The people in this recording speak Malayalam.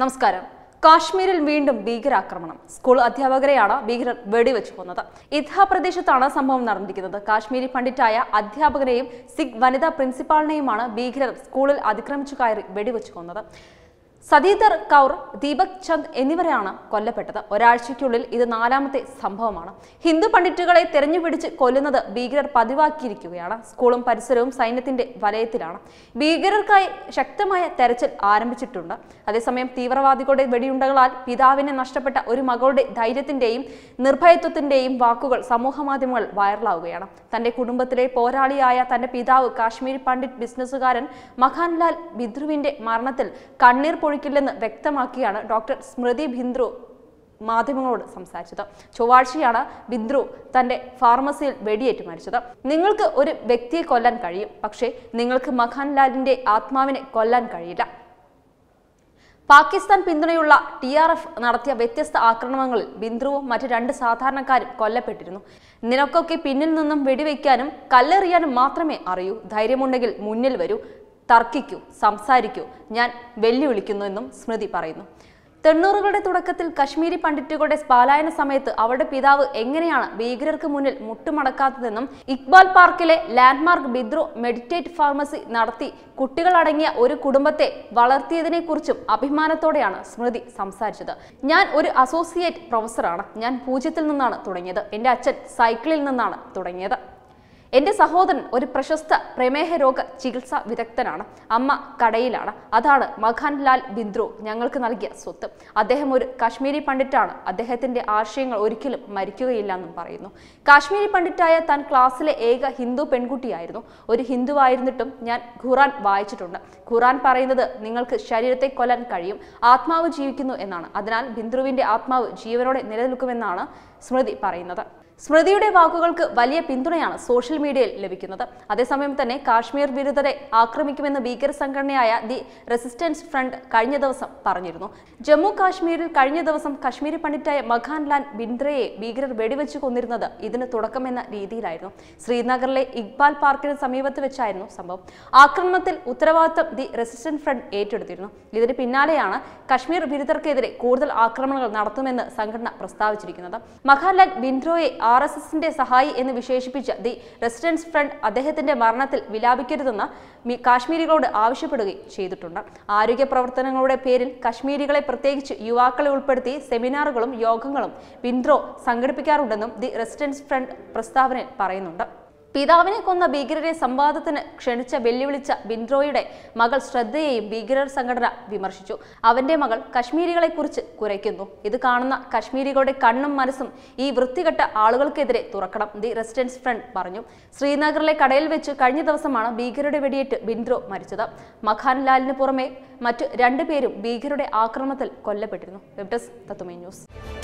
നമസ്കാരം കാശ്മീരിൽ വീണ്ടും ഭീകരാക്രമണം സ്കൂൾ അധ്യാപകരെയാണ് ഭീകരർ വെടിവെച്ചു കൊന്നത് ഇദ്ഹ പ്രദേശത്താണ് സംഭവം നടന്നിരിക്കുന്നത് കാശ്മീരി പണ്ഡിറ്റായ അധ്യാപകനെയും സിഖ് വനിതാ പ്രിൻസിപ്പാളിനെയുമാണ് ഭീകരർ സ്കൂളിൽ അതിക്രമിച്ചു കയറി വെടിവെച്ചു കൊന്നത് സതീധർ കൗർ ദീപക് ചന്ദ് എന്നിവരെയാണ് കൊല്ലപ്പെട്ടത് ഒരാഴ്ചയ്ക്കുള്ളിൽ ഇത് നാലാമത്തെ സംഭവമാണ് ഹിന്ദു പണ്ഡിറ്റുകളെ തെരഞ്ഞുപിടിച്ച് കൊല്ലുന്നത് ഭീകരർ പതിവാക്കിയിരിക്കുകയാണ് സ്കൂളും പരിസരവും സൈന്യത്തിന്റെ വലയത്തിലാണ് ഭീകരർക്കായി ശക്തമായ തെരച്ചിൽ ആരംഭിച്ചിട്ടുണ്ട് അതേസമയം തീവ്രവാദികളുടെ വെടിയുണ്ടകളാൽ പിതാവിനെ നഷ്ടപ്പെട്ട ഒരു മകളുടെ ധൈര്യത്തിന്റെയും നിർഭയത്വത്തിന്റെയും വാക്കുകൾ സമൂഹ മാധ്യമങ്ങൾ വൈറലാവുകയാണ് തന്റെ കുടുംബത്തിലെ പോരാളിയായ തന്റെ പിതാവ് കാശ്മീരി പണ്ഡിറ്റ് ബിസിനസ്സുകാരൻ മഖാൻലാൽ ബിദ്രുവിന്റെ മരണത്തിൽ കണ്ണീർ ഒഴിക്കില്ലെന്ന് വ്യക്തമാക്കിയാണ് ഡോക്ടർ സ്മൃതി ബിന്ദ്രു മാധ്യമങ്ങളോട് സംസാരിച്ചത് ചൊവ്വാഴ്ചയാണ് ബിന്ദ്രു തന്റെ ഫാർമസിയിൽ വെടിയേറ്റ് മരിച്ചത് നിങ്ങൾക്ക് ഒരു വ്യക്തിയെ കൊല്ലാൻ കഴിയും പക്ഷേ നിങ്ങൾക്ക് മഖാൻലാലിന്റെ ആത്മാവിനെ കൊല്ലാൻ കഴിയില്ല പാകിസ്ഥാൻ പിന്തുണയുള്ള ടി ആർ എഫ് നടത്തിയ വ്യത്യസ്ത ആക്രമണങ്ങളിൽ ബിന്ദ്രുവും മറ്റു രണ്ട് സാധാരണക്കാരും കൊല്ലപ്പെട്ടിരുന്നു നിനക്കൊക്കെ പിന്നിൽ നിന്നും വെടിവെക്കാനും കല്ലെറിയാനും മാത്രമേ അറിയൂ ധൈര്യമുണ്ടെങ്കിൽ മുന്നിൽ വരൂ തർക്കിക്കൂ സംസാരിക്കൂ ഞാൻ വെല്ലുവിളിക്കുന്നു എന്നും സ്മൃതി പറയുന്നു തെണ്ണൂറുകളുടെ തുടക്കത്തിൽ കശ്മീരി പണ്ഡിറ്റുകളുടെ സ്പാലായന സമയത്ത് അവരുടെ പിതാവ് എങ്ങനെയാണ് ഭീകരർക്ക് മുന്നിൽ മുട്ടുമടക്കാത്തതെന്നും ഇക്ബാൽ പാർക്കിലെ ലാൻഡ്മാർക്ക് ബിദ്രു മെഡിറ്റേറ്റ് ഫാർമസി നടത്തി കുട്ടികളടങ്ങിയ ഒരു കുടുംബത്തെ വളർത്തിയതിനെക്കുറിച്ചും അഭിമാനത്തോടെയാണ് സ്മൃതി സംസാരിച്ചത് ഞാൻ ഒരു അസോസിയേറ്റ് പ്രൊഫസറാണ് ഞാൻ പൂജ്യത്തിൽ നിന്നാണ് തുടങ്ങിയത് എൻ്റെ അച്ഛൻ സൈക്കിളിൽ നിന്നാണ് തുടങ്ങിയത് എൻ്റെ സഹോദരൻ ഒരു പ്രശസ്ത പ്രമേഹ രോഗ ചികിത്സാ വിദഗ്ധനാണ് അമ്മ കടയിലാണ് അതാണ് മഖാൻലാൽ ബിന്ദ്രു ഞങ്ങൾക്ക് നൽകിയ സ്വത്ത് അദ്ദേഹം ഒരു കാശ്മീരി പണ്ഡിറ്റാണ് അദ്ദേഹത്തിൻ്റെ ആശയങ്ങൾ ഒരിക്കലും മരിക്കുകയില്ല എന്നും പറയുന്നു കാശ്മീരി പണ്ഡിറ്റായ താൻ ക്ലാസ്സിലെ ഏക ഹിന്ദു പെൺകുട്ടിയായിരുന്നു ഒരു ഹിന്ദുവായിരുന്നിട്ടും ഞാൻ ഖുറാൻ വായിച്ചിട്ടുണ്ട് ഖുറാൻ പറയുന്നത് നിങ്ങൾക്ക് ശരീരത്തെ കൊല്ലാൻ കഴിയും ആത്മാവ് ജീവിക്കുന്നു എന്നാണ് അതിനാൽ ബിന്ദ്രുവിൻ്റെ ആത്മാവ് ജീവനോടെ നിലനിൽക്കുമെന്നാണ് സ്മൃതി പറയുന്നത് സ്മൃതിയുടെ വാക്കുകൾക്ക് വലിയ പിന്തുണയാണ് സോഷ്യൽ മീഡിയയിൽ ലഭിക്കുന്നത് അതേസമയം തന്നെ കാശ്മീർ വിരുദ്ധരെ ആക്രമിക്കുമെന്ന് ഭീകര സംഘടനയായ ദി റെസിസ്റ്റൻസ് ഫ്രണ്ട് കഴിഞ്ഞ ദിവസം പറഞ്ഞിരുന്നു ജമ്മു കാശ്മീരിൽ കഴിഞ്ഞ ദിവസം കശ്മീരി പണ്ഡിറ്റായ മഖാൻലാൽ ബിന്ദ്രയെ ഭീകരർ വെടിവെച്ച് കൊന്നിരുന്നത് ഇതിന് തുടക്കമെന്ന രീതിയിലായിരുന്നു ശ്രീനഗറിലെ ഇക്ബാൽ പാർക്കിന് സമീപത്ത് വെച്ചായിരുന്നു സംഭവം ആക്രമണത്തിൽ ഉത്തരവാദിത്തം ദി റെസിസ്റ്റൻസ് ഫ്രണ്ട് ഏറ്റെടുത്തിരുന്നു ഇതിന് പിന്നാലെയാണ് കശ്മീർ വിരുദ്ധർക്കെതിരെ കൂടുതൽ ആക്രമണങ്ങൾ നടത്തുമെന്ന് സംഘടന പ്രസ്താവിച്ചിരിക്കുന്നത് മഖാൻലാൽ ബിന്ദ്രോയെ ആർ എസ് എസിന്റെ സഹായി എന്ന് വിശേഷിപ്പിച്ച ദി റെസിഡൻസ് ഫ്രണ്ട് അദ്ദേഹത്തിന്റെ മരണത്തിൽ വിലാപിക്കരുതെന്ന് കാശ്മീരികളോട് ആവശ്യപ്പെടുകയും ചെയ്തിട്ടുണ്ട് ആരോഗ്യ പ്രവർത്തനങ്ങളുടെ പേരിൽ കശ്മീരികളെ പ്രത്യേകിച്ച് യുവാക്കളെ ഉൾപ്പെടുത്തി സെമിനാറുകളും യോഗങ്ങളും വിൻഡ്രോ സംഘടിപ്പിക്കാറുണ്ടെന്നും ദി റെസിഡൻസ് ഫ്രണ്ട് പ്രസ്താവനയിൽ പറയുന്നുണ്ട് പിതാവിനെ കൊന്ന ഭീകരരെ സംവാദത്തിന് ക്ഷണിച്ച വെല്ലുവിളിച്ച ബിൻറോയുടെ മകൾ ശ്രദ്ധയെയും ഭീകരർ സംഘടന വിമർശിച്ചു അവന്റെ മകൾ കശ്മീരികളെ കുറിച്ച് കുരയ്ക്കുന്നു ഇത് കാണുന്ന കശ്മീരികളുടെ കണ്ണും മനസ്സും ഈ വൃത്തികെട്ട ആളുകൾക്കെതിരെ തുറക്കണം ദി റെസിഡൻസ് ഫ്രണ്ട് പറഞ്ഞു ശ്രീനഗറിലെ കടയിൽ വെച്ച് കഴിഞ്ഞ ദിവസമാണ് ഭീകരരുടെ വെടിയേറ്റ് ബിൻഡ്രോ മരിച്ചത് മഖാൻലാലിന് പുറമെ മറ്റു രണ്ടുപേരും ഭീകരരുടെ ആക്രമണത്തിൽ കൊല്ലപ്പെട്ടിരുന്നു വെബ് ഡെസ്ക് തത്തുമേ ന്യൂസ്